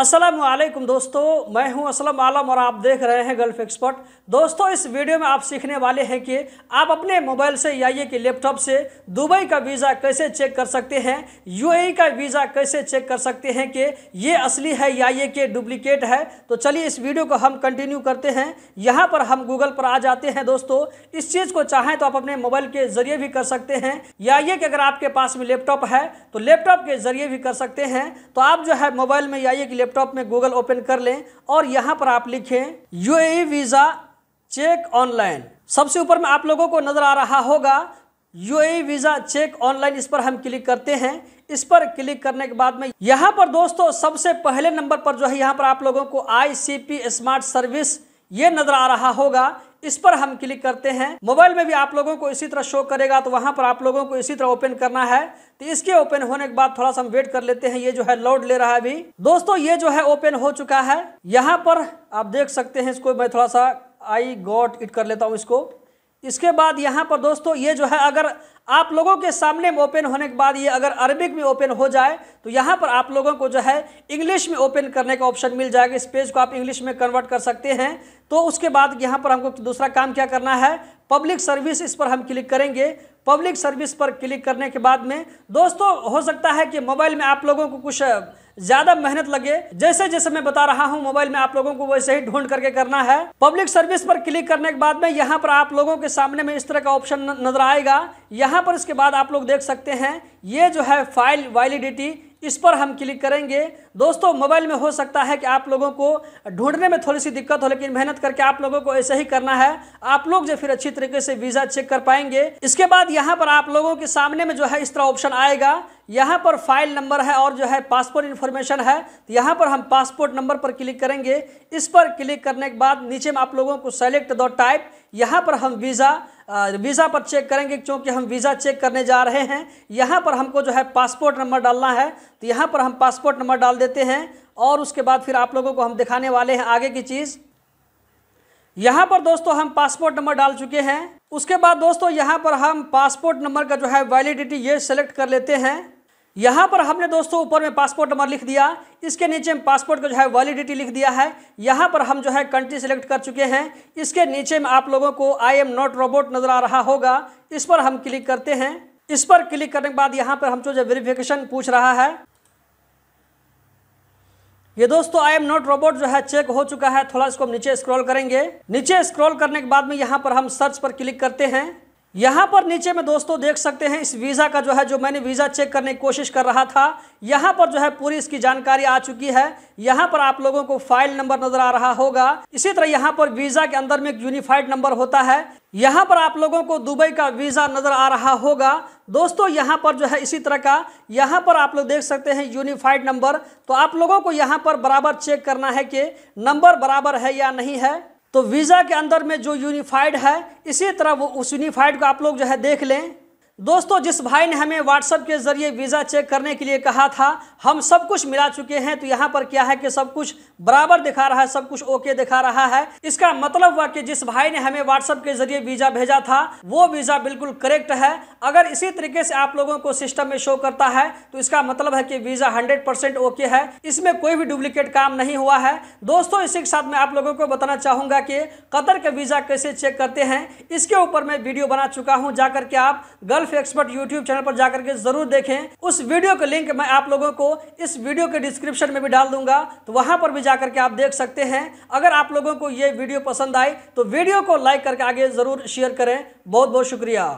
असलम दोस्तों मैं हूं असलम आलम और आप देख रहे हैं गल्फ एक्सपर्ट दोस्तों इस वीडियो में आप सीखने वाले हैं कि आप अपने मोबाइल से या ये कि लैपटॉप से दुबई का वीज़ा कैसे चेक कर सकते हैं यूएई का वीज़ा कैसे चेक कर सकते हैं कि ये असली है या ये कि डुप्लीकेट है तो चलिए इस वीडियो को हम कंटिन्यू करते हैं यहाँ पर हम गूगल पर आ जाते हैं दोस्तों इस चीज़ को चाहें तो आप अपने मोबाइल के ज़रिए भी कर सकते हैं या ये कि अगर आपके पास में लैपटॉप है तो लैपटॉप के ज़रिए भी कर सकते हैं तो आप जो है मोबाइल में या ये कि लैपटॉप में गूगल ओपन कर लें और यहाँ पर आप लिखें यू वीज़ा चेक ऑनलाइन सबसे ऊपर में आप लोगों को नज़र आ रहा होगा यू वीज़ा चेक ऑनलाइन इस पर हम क्लिक करते हैं इस पर क्लिक करने के बाद में यहाँ पर दोस्तों सबसे पहले नंबर पर जो है यहाँ पर आप लोगों को आई स्मार्ट सर्विस ये नज़र आ रहा होगा इस पर हम क्लिक करते हैं मोबाइल में भी आप लोगों को इसी तरह शो करेगा तो वहां पर आप लोगों को इसी तरह ओपन करना है तो इसके ओपन होने के बाद थोड़ा सा हम वेट कर लेते हैं ये जो है लोड ले रहा है अभी दोस्तों ये जो है ओपन हो चुका है यहाँ पर आप देख सकते हैं इसको मैं थोड़ा सा आई गॉट इट कर लेता हूँ इसको इसके बाद यहाँ पर दोस्तों ये जो है अगर आप लोगों के सामने में ओपन होने के बाद ये अगर अरबिक में ओपन हो जाए तो यहाँ पर आप लोगों को जो है इंग्लिश में ओपन करने का ऑप्शन मिल जाएगा इस पेज को आप इंग्लिश में कन्वर्ट कर सकते हैं तो उसके बाद यहाँ पर हमको दूसरा काम क्या करना है पब्लिक सर्विस इस पर हम क्लिक करेंगे पब्लिक सर्विस पर क्लिक करने के बाद में दोस्तों हो सकता है कि मोबाइल में आप लोगों को कुछ ज्यादा मेहनत लगे जैसे जैसे मैं बता रहा हूं मोबाइल में आप लोगों को वैसे ही ढूंढ करके करना है पब्लिक सर्विस पर क्लिक करने के बाद में यहां पर आप लोगों के सामने में इस तरह का ऑप्शन नजर आएगा यहां पर इसके बाद आप लोग देख सकते हैं ये जो है फाइल वैलिडिटी इस पर हम क्लिक करेंगे दोस्तों मोबाइल में हो सकता है कि आप लोगों को ढूंढने में थोड़ी सी दिक्कत हो लेकिन मेहनत करके आप लोगों को ऐसे ही करना है आप लोग जो फिर अच्छी तरीके से वीज़ा चेक कर पाएंगे इसके बाद यहाँ पर आप लोगों के सामने में जो है इस तरह ऑप्शन आएगा यहाँ पर फाइल नंबर है और जो है पासपोर्ट इन्फॉर्मेशन है तो यहाँ पर हम पासपोर्ट नंबर पर क्लिक करेंगे इस पर क्लिक करने के बाद नीचे में आप लोगों को सेलेक्ट द टाइप यहाँ पर हम वीज़ा वीज़ा पर चेक करेंगे क्योंकि हम वीज़ा चेक करने जा रहे हैं यहाँ पर हमको जो है पासपोर्ट नंबर डालना है तो यहाँ पर हम पासपोर्ट नंबर डाल देते हैं और उसके बाद फिर आप लोगों को हम दिखाने वाले हैं आगे की चीज़ यहाँ पर दोस्तों हम पासपोर्ट नंबर डाल चुके हैं उसके बाद दोस्तों यहाँ पर हम पासपोर्ट नंबर का जो है वैलिडिटी ये सेलेक्ट कर लेते हैं यहाँ पर हमने दोस्तों ऊपर में पासपोर्ट नंबर लिख दिया इसके नीचे में पासपोर्ट का जो है वैलिडिटी लिख दिया है यहाँ पर हम जो है कंट्री सेलेक्ट कर चुके हैं इसके नीचे में आप लोगों को आई एम नॉट रोबोट नज़र आ रहा होगा इस पर हम क्लिक करते हैं इस पर क्लिक करने के बाद यहाँ पर हम जो वेरिफिकेशन पूछ रहा है ये दोस्तों आई एम नॉट रोबोट जो है चेक हो चुका है थोड़ा इसको हम नीचे स्क्रॉल करेंगे नीचे स्क्रॉल करने के बाद में यहाँ पर हम सर्च पर क्लिक करते हैं यहाँ पर नीचे में दोस्तों देख सकते हैं इस वीज़ा का जो है जो मैंने वीज़ा चेक करने की कोशिश कर रहा था यहाँ पर जो है पूरी इसकी जानकारी आ चुकी है यहाँ पर आप लोगों को फाइल नंबर नज़र आ रहा होगा इसी तरह यहाँ पर वीज़ा के अंदर में एक यूनिफाइड नंबर होता है यहाँ पर आप लोगों को दुबई का वीज़ा नज़र आ रहा होगा दोस्तों यहाँ पर जो है इसी तरह का यहाँ पर आप लोग देख सकते हैं यूनिफाइड नंबर तो आप लोगों को यहाँ पर बराबर चेक करना है कि नंबर बराबर है या नहीं है तो वीज़ा के अंदर में जो यूनिफाइड है इसी तरह वो उस यूनिफाइड को आप लोग जो है देख लें दोस्तों जिस भाई ने हमें व्हाट्सअप के ज़रिए वीज़ा चेक करने के लिए कहा था हम सब कुछ मिला चुके हैं तो यहाँ पर क्या है कि सब कुछ बराबर दिखा रहा है सब कुछ ओके दिखा रहा है इसका मतलब हुआ कि जिस भाई ने हमें व्हाट्सअप के ज़रिए वीज़ा भेजा था वो वीज़ा बिल्कुल करेक्ट है अगर इसी तरीके से आप लोगों को सिस्टम में शो करता है तो इसका मतलब है कि वीज़ा हंड्रेड ओके है इसमें कोई भी डुप्लीकेट काम नहीं हुआ है दोस्तों इसी के साथ मैं आप लोगों को बताना चाहूँगा कि कतर का वीज़ा कैसे चेक करते हैं इसके ऊपर मैं वीडियो बना चुका हूँ जाकर के आप gulf self expert YouTube channel पर जाकर के जरूर देखें उस वीडियो का लिंक मैं आप लोगों को इस वीडियो के डिस्क्रिप्शन में भी डाल दूंगा तो वहां पर भी जाकर के आप देख सकते हैं अगर आप लोगों को ये वीडियो पसंद आए तो वीडियो को लाइक करके आगे जरूर शेयर करें बहुत बहुत शुक्रिया